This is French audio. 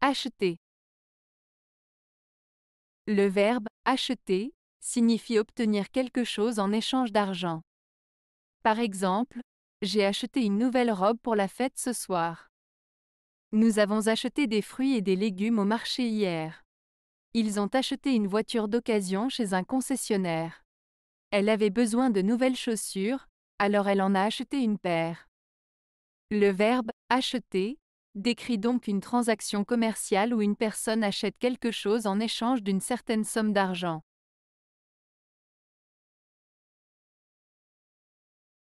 Acheter. Le verbe acheter signifie obtenir quelque chose en échange d'argent. Par exemple, j'ai acheté une nouvelle robe pour la fête ce soir. Nous avons acheté des fruits et des légumes au marché hier. Ils ont acheté une voiture d'occasion chez un concessionnaire. Elle avait besoin de nouvelles chaussures, alors elle en a acheté une paire. Le verbe acheter décrit donc une transaction commerciale où une personne achète quelque chose en échange d'une certaine somme d'argent.